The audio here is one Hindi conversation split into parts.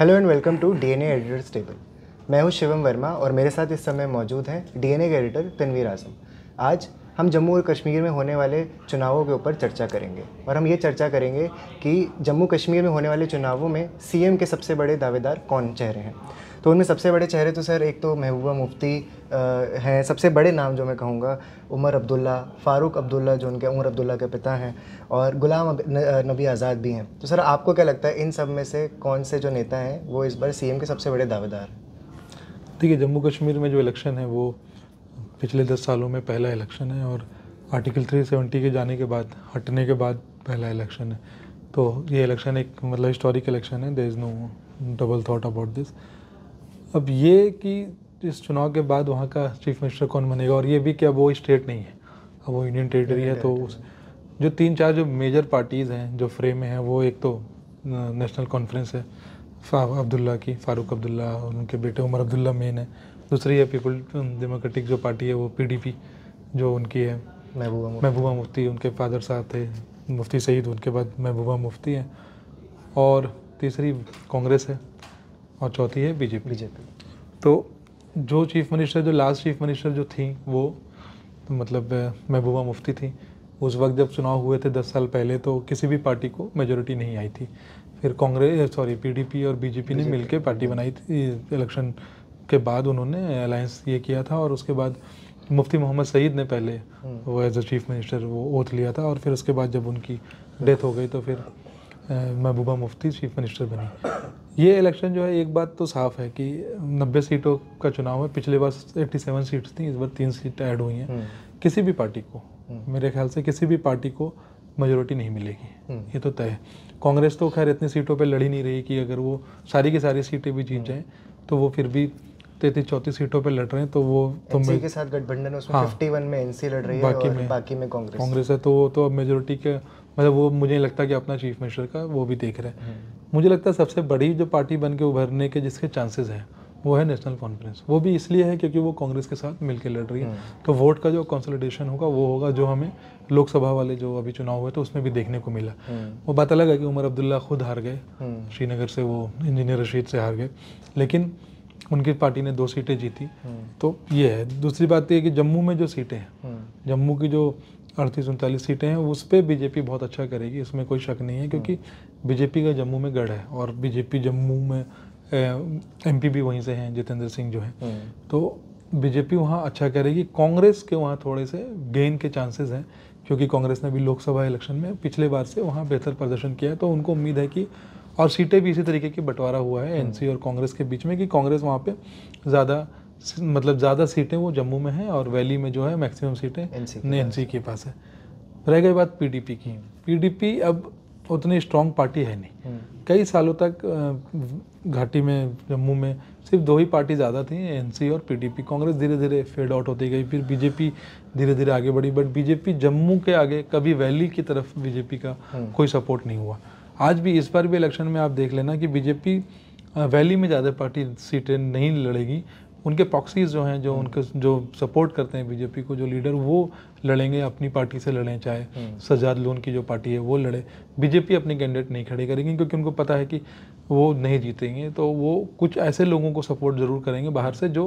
Hello and welcome to DNA editors table मैं हूं शिवम वर्मा और मेरे साथ इस समय मौजूद हैं डीएनए के एडिटर तनवीर आजम आज हम जम्मू और कश्मीर में होने वाले चुनावों के ऊपर चर्चा करेंगे और हम ये चर्चा करेंगे कि जम्मू कश्मीर में होने वाले चुनावों में सीएम के सबसे बड़े दावेदार कौन चेहरे हैं तो उनमें सबसे बड़े चेहरे तो सर एक तो महबूबा मुफ्ती हैं सबसे बड़े नाम जो मैं कहूँगा उमर अब्दुल्ला फ़ारूक अब्दुल्ला जो उनके उमर अब्दुल्ला के पिता हैं और गुलाम नबी आज़ाद भी हैं तो सर आपको क्या लगता है इन सब में से कौन से जो नेता हैं वो इस बार सी के सबसे बड़े दावेदार देखिए जम्मू कश्मीर में जो इलेक्शन है वो पिछले दस सालों में पहला इलेक्शन है और आर्टिकल 370 के जाने के बाद हटने के बाद पहला इलेक्शन है तो ये इलेक्शन एक मतलब हिस्टोरिक इलेक्शन है there is no double thought about this अब ये कि इस चुनाव के बाद वहाँ का चीफ मिनिस्टर कौन बनेगा और ये भी कि अब वो स्टेट नहीं है अब वो यूनियन टेरिटरी है तो उस जो तीन चार जो मेजर पार्टीज़ हैं जो फ्रेम में हैं वो एक तो नेशनल कॉन्फ्रेंस है अब्दुल्ला की फ़ारूक अब्दुल्ला और उनके बेटे उमर अब्दुल्ला मेन है दूसरी है पीपल डेमोक्रेटिक जो पार्टी है वो पीडीपी जो उनकी है महबूबा महबूबा मुफ्ती उनके फादर साहब थे मुफ्ती सईद उनके बाद महबूबा मुफ्ती हैं और तीसरी कांग्रेस है और चौथी है बीजेपी बीजेपी तो जो चीफ मिनिस्टर जो लास्ट चीफ मिनिस्टर जो थी वो तो मतलब महबूबा मुफ्ती थी उस वक्त जब चुनाव हुए थे दस साल पहले तो किसी भी पार्टी को मेजोरिटी नहीं आई थी फिर कांग्रेस सॉरी पीडीपी और बीजेपी ने मिलकर पार्टी बनाई थी इलेक्शन के बाद उन्होंने अलायंस ये किया था और उसके बाद मुफ्ती मोहम्मद सईद ने पहले हम्म। वो एज अ चीफ मिनिस्टर वो ओथ लिया था और फिर उसके बाद जब उनकी डेथ हो गई तो फिर महबूबा मुफ्ती चीफ मिनिस्टर बनी ये इलेक्शन जो है एक बात तो साफ है कि 90 सीटों का चुनाव है पिछले बार 87 सीट्स थी इस बार तीन सीट ऐड हुई हैं हम्म। किसी भी पार्टी को हम्म। मेरे ख्याल से किसी भी पार्टी को मेजोरिटी नहीं मिलेगी हम्म। ये तो तय है कांग्रेस तो खैर इतनी सीटों पर लड़ी नहीं रही कि अगर वो सारी की सारी सीटें भी जीत जाएँ तो वो फिर भी तैतीस चौतीस सीटों पर लड़ रहे हैं तो वो तो NC के साथ गठबंधन उसमें हाँ, में एनसी लड़ रही है बाकी में बाकी में कांग्रेस कांग्रेस है तो वो तो अब मेजोरिटी के मतलब वो मुझे लगता है कि अपना चीफ मिनिस्टर का वो भी देख रहे हैं मुझे लगता है सबसे बड़ी जो पार्टी बन के उभरने के जिसके चांसेस हैं वो है नेशनल कॉन्फ्रेंस वो भी इसलिए है क्योंकि वो कांग्रेस के साथ मिलकर लड़ रही है हम्म। तो वोट का जो कंसोलिडेशन होगा वो होगा जो हमें लोकसभा वाले जो अभी चुनाव हुए तो उसमें भी देखने को मिला हम्म। वो बात अलग है कि उमर अब्दुल्ला खुद हार गए हम्म। श्रीनगर से वो इंजीनियर रशीद से हार गए लेकिन उनकी पार्टी ने दो सीटें जीती तो ये है दूसरी बात ये कि जम्मू में जो सीटें हैं जम्मू की जो अड़तीस उनतालीस सीटें हैं उस पर बीजेपी बहुत अच्छा करेगी इसमें कोई शक नहीं है क्योंकि बीजेपी का जम्मू में गढ़ है और बीजेपी जम्मू में एम भी वहीं से हैं जितेंद्र सिंह जो हैं हम्म। तो बीजेपी वहाँ अच्छा करेगी कांग्रेस के वहाँ थोड़े से गेन के चांसेस हैं क्योंकि कांग्रेस ने भी लोकसभा इलेक्शन में पिछले बार से वहाँ बेहतर प्रदर्शन किया है तो उनको उम्मीद है कि और सीटें भी इसी तरीके की बंटवारा हुआ है हम्म। एनसी और कांग्रेस के बीच में कि कांग्रेस वहाँ पे ज़्यादा मतलब ज़्यादा सीटें वो जम्मू में हैं और वैली में जो है मैक्सिमम सीटें एन सी के पास है रह गई बात पीडीपी की पीडीपी अब उतनी स्ट्रॉन्ग पार्टी है नहीं हम्म। कई सालों तक घाटी में जम्मू में सिर्फ दो ही पार्टी ज़्यादा थी एनसी और पीडीपी कांग्रेस धीरे धीरे फेड आउट होती गई फिर बीजेपी धीरे धीरे आगे बढ़ी बट बीजेपी जम्मू के आगे कभी वैली की तरफ बीजेपी का हम्म। कोई सपोर्ट नहीं हुआ आज भी इस बार भी इलेक्शन में आप देख लेना कि बीजेपी वैली में ज़्यादा पार्टी सीटें नहीं लड़ेगी उनके पॉक्सीज जो हैं जो हम्म। उनके जो सपोर्ट करते हैं बीजेपी को जो लीडर वो लड़ेंगे अपनी पार्टी से लड़ें चाहे सजाद हम्म। लोन की जो पार्टी है वो लड़े बीजेपी अपने कैंडिडेट नहीं खड़े करेगी क्योंकि उनको पता है कि वो नहीं जीतेंगे तो वो कुछ ऐसे लोगों को सपोर्ट ज़रूर करेंगे बाहर से जो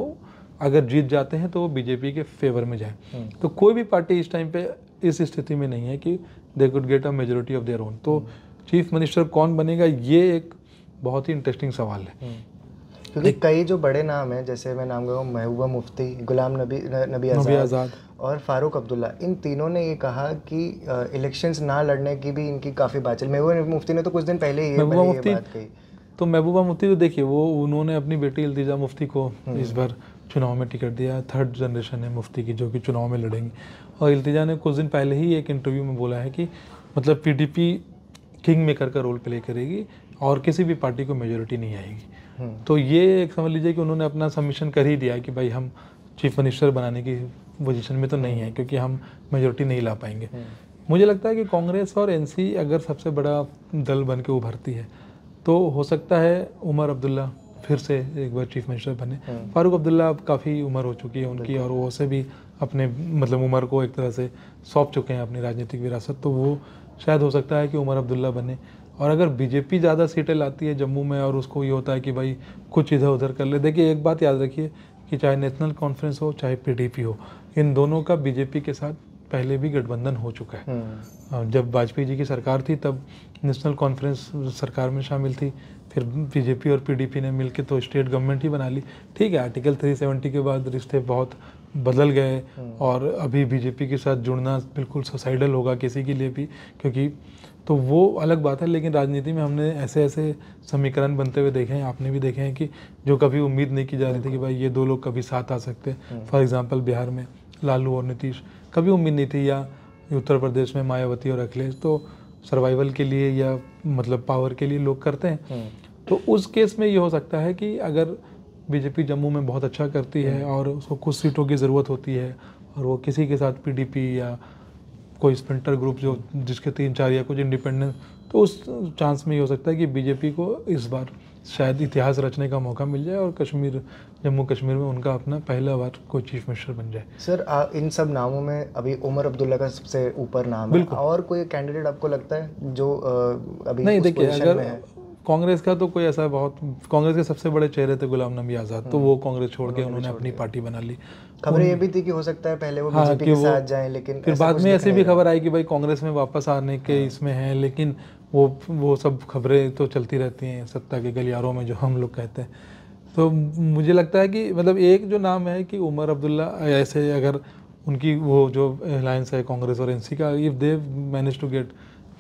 अगर जीत जाते हैं तो वो बीजेपी के फेवर में जाए हम्म। तो कोई भी पार्टी इस टाइम पे इस स्थिति में नहीं है कि they could get a majority of their own तो चीफ मिनिस्टर कौन बनेगा ये एक बहुत ही इंटरेस्टिंग सवाल है क्योंकि कई जो बड़े नाम हैं जैसे मैं नाम गया महबूबा मुफ्ती गुलाम नबी नबी आज़ाद और फारूक अब्दुल्ला इन तीनों ने ये कहा कि इलेक्शंस ना लड़ने की भी इनकी काफ़ी बातचीत महबूबा मुफ्ती ने तो कुछ दिन पहले ही महबूबा मुफ्ती बात कही तो महबूबा मुफ्ती तो देखिए वो उन्होंने अपनी बेटी इल्तिजा मुफ्ती को हम्म। इस बार चुनाव में टिकट दिया थर्ड जनरेशन है मुफ्ती की जो कि चुनाव में लड़ेंगी और इल्तिजा ने कुछ दिन पहले ही एक इंटरव्यू में बोला है कि मतलब पीडीपी किंग मेकर का रोल प्ले करेगी और किसी भी पार्टी को मेजोरिटी नहीं आएगी हम्म। तो ये एक समझ लीजिए कि उन्होंने अपना सबमिशन कर ही दिया कि भाई हम चीफ मिनिस्टर बनाने की पोजीशन में तो नहीं है क्योंकि हम मेजोरिटी नहीं ला पाएंगे हम्म। मुझे लगता है कि कांग्रेस और एन अगर सबसे बड़ा दल बन के उभरती है तो हो सकता है उमर अब्दुल्ला फिर से एक बार चीफ मिनिस्टर बने हम्म। फारूक अब्दुल्ला अब काफ़ी उम्र हो चुकी है उनकी और वो से भी अपने मतलब उम्र को एक तरह से सौंप चुके हैं अपनी राजनीतिक विरासत तो वो शायद हो सकता है कि उमर अब्दुल्ला बने और अगर बीजेपी ज़्यादा सीटें लाती है जम्मू में और उसको ये होता है कि भाई कुछ इधर उधर कर ले देखिए एक बात याद रखिए कि चाहे नेशनल कॉन्फ्रेंस हो चाहे पीडीपी हो इन दोनों का बीजेपी के साथ पहले भी गठबंधन हो चुका है हम्म। जब वाजपेयी जी की सरकार थी तब नेशनल कॉन्फ्रेंस सरकार में शामिल थी फिर बीजेपी और पीडीपी ने मिलकर तो स्टेट गवर्नमेंट ही बना ली ठीक है आर्टिकल 370 के बाद रिश्ते बहुत बदल गए हम्म। और अभी बीजेपी के साथ जुड़ना बिल्कुल सुसाइडल होगा किसी के लिए भी क्योंकि तो वो अलग बात है लेकिन राजनीति में हमने ऐसे ऐसे समीकरण बनते हुए देखे हैं आपने भी देखे हैं कि जो कभी उम्मीद नहीं की जा रही थी कि भाई ये दो लोग कभी साथ आ सकते हैं फॉर एग्ज़ाम्पल बिहार में लालू और नीतीश कभी उम्मीद नहीं थी या उत्तर प्रदेश में मायावती और अखिलेश तो सर्वाइवल के लिए या मतलब पावर के लिए लोग करते हैं हम्म। तो उस केस में ये हो सकता है कि अगर बीजेपी जम्मू में बहुत अच्छा करती है हम्म। और उसको कुछ सीटों की ज़रूरत होती है और वो किसी के साथ पीडीपी या कोई स्प्रिंटर ग्रुप जो जिसके तीन चार या कुछ इंडिपेंडेंस तो उस चांस में ये हो सकता है कि बीजेपी को इस बार शायद इतिहास रचने का मौका मिल जाए और कश्मीर जम्मू कश्मीर में उनका अपना पहला बार कोई चीफ मिनिस्टर बन जाए सर आ, इन सब नामों में अभी उमर अब्दुल्ला का सबसे ऊपर नाम है और कोई कैंडिडेट आपको लगता है जो आ, अभी नहीं देखिए अगर कांग्रेस का तो कोई ऐसा बहुत कांग्रेस के सबसे बड़े चेहरे थे गुलाम नबी आज़ाद तो हम्म। वो कांग्रेस छोड़ के उन्होंने अपनी पार्टी बना ली खबरें ये भी थी कि हो सकता है पहले वो हाँ, के साथ जाएं लेकिन फिर बाद में ऐसी भी खबर आई कि भाई कांग्रेस में वापस आने के हाँ। इसमें है लेकिन वो वो सब खबरें तो चलती रहती हैं सत्ता के गलियारों में जो हम लोग कहते हैं तो मुझे लगता है कि मतलब एक जो नाम है कि उमर अब्दुल्ला ऐसे अगर उनकी वो जो अलायंस है कांग्रेस और एनसी का if they manage to get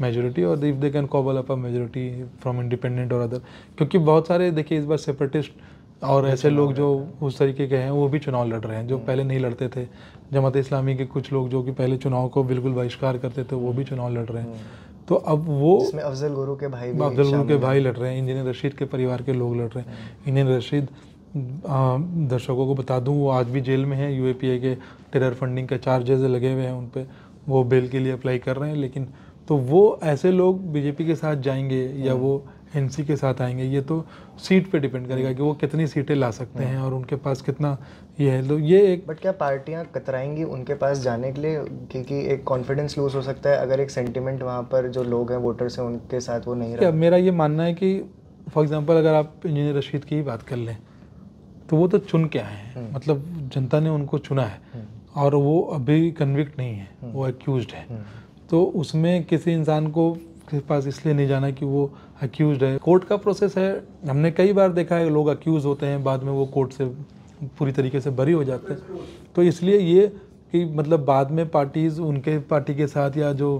majority और if they can cobble up a majority from independent और अदर क्योंकि बहुत सारे देखिए इस बार सेपरेटिस्ट और ऐसे लोग जो उस तरीके के हैं वो भी चुनाव लड़ रहे हैं जो हम्म। पहले नहीं लड़ते थे जमात इस्लामी के कुछ लोग जो कि पहले चुनाव को बिल्कुल बहिष्कार करते थे वो भी चुनाव लड़ रहे हैं हम्म। तो अब वो इसमें अफजल गुरु के भाई अफजल गुरु के भाई लड़ रहे हैं इंजीनियर रशीद के परिवार के लोग लड़ रहे हैं हम्म। इंजीनियर रशीद दर्शकों को बता दूं वो आज भी जेल में है यू के टेरर फंडिंग के चार्जेज लगे हुए हैं उन पर वो बेल के लिए अप्लाई कर रहे हैं लेकिन तो वो ऐसे लोग बीजेपी के साथ जाएंगे या वो एन के साथ आएंगे ये तो सीट पे डिपेंड करेगा हम्म। कि वो कितनी सीटें ला सकते हैं हम्म। और उनके पास कितना ये है तो ये एक बट क्या पार्टियां कतराएंगी उनके पास जाने के लिए क्योंकि एक कॉन्फिडेंस लूज हो सकता है अगर एक सेंटिमेंट वहाँ पर जो लोग हैं वोटर्स हैं उनके साथ वो नहीं क्या मेरा ये मानना है कि फॉर एग्ज़ाम्पल अगर आप इंजीनियर रशीद की ही बात कर लें तो वो तो चुन के आए हैं हम्म। मतलब जनता ने उनको चुना है और वो अभी कन्विक्ट नहीं है वो एक्यूज है तो उसमें किसी इंसान को के पास इसलिए नहीं जाना कि वो अक्यूज़ है कोर्ट का प्रोसेस है हमने कई बार देखा है लोग अक्यूज़ होते हैं बाद में वो कोर्ट से पूरी तरीके से बरी हो जाते हैं तो इसलिए ये कि मतलब बाद में पार्टीज़ उनके पार्टी के साथ या जो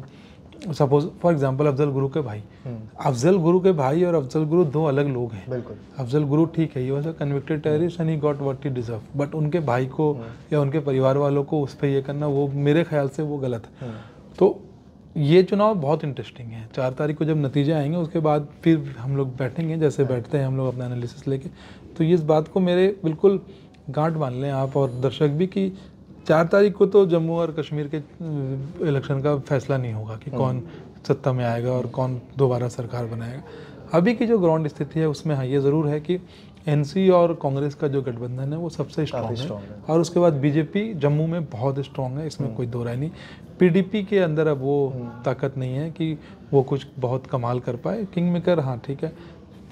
सपोज फॉर एग्जांपल अफजल गुरु के भाई हम्म। अफजल गुरु के भाई और अफजल गुरु दो अलग लोग हैं बिल्कुल अफजल गुरु ठीक है ये was convicted terrorist and he got what he deserve but उनके भाई को हम्म। या उनके परिवार वालों को उस पर यह करना वो मेरे ख्याल से वो गलत है हम्म। तो ये चुनाव बहुत इंटरेस्टिंग है चार तारीख को जब नतीजे आएंगे उसके बाद फिर हम लोग बैठेंगे जैसे बैठते हैं हम लोग अपना एनालिसिस लेके तो ये इस बात को मेरे बिल्कुल गांठ मान लें आप और दर्शक भी कि चार तारीख को तो जम्मू और कश्मीर के इलेक्शन का फैसला नहीं होगा कि hmm. कौन सत्ता में आएगा और कौन दोबारा सरकार बनाएगा अभी की जो ग्राउंड स्थिति है उसमें हाँ ये ज़रूर है कि एनसी और कांग्रेस का जो गठबंधन है वो सबसे स्ट्रांग है।, है और उसके बाद बीजेपी जम्मू में बहुत स्ट्रांग है इसमें हम्म। कोई दो राय नहीं पीडीपी के अंदर अब वो हम्म। ताकत नहीं है कि वो कुछ बहुत कमाल कर पाए किंग मेकर हाँ ठीक है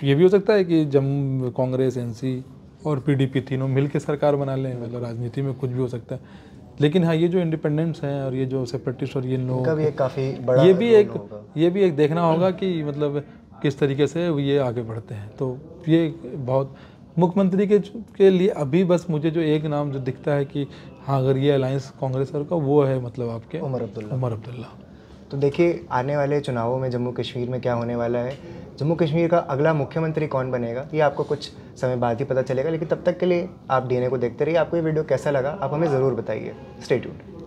ये भी हो सकता है कि जम्मू कांग्रेस एन और पीडीपी तीनों मिल के सरकार बना लें मतलब राजनीति में कुछ भी हो सकता है लेकिन हाँ ये जो इंडिपेंडेंट्स हैं और ये जो सेपरेटिस्ट और ये लोग काफ़ी ये भी एक ये भी एक देखना होगा कि मतलब किस तरीके से ये आगे बढ़ते हैं तो ये बहुत मुख्यमंत्री के के लिए अभी बस मुझे जो एक नाम जो दिखता है कि हाँ अगर ये अलायंस कांग्रेस का वो है मतलब आपके उमर अब्दुल्ला उमर अब्दुल्ला तो देखिए आने वाले चुनावों में जम्मू कश्मीर में क्या होने वाला है जम्मू कश्मीर का अगला मुख्यमंत्री कौन बनेगा ये आपको कुछ समय बाद ही पता चलेगा लेकिन तब तक के लिए आप डीएनए को देखते रहिए आपको ये वीडियो कैसा लगा आप हमें ज़रूर बताइए स्टेट्यूट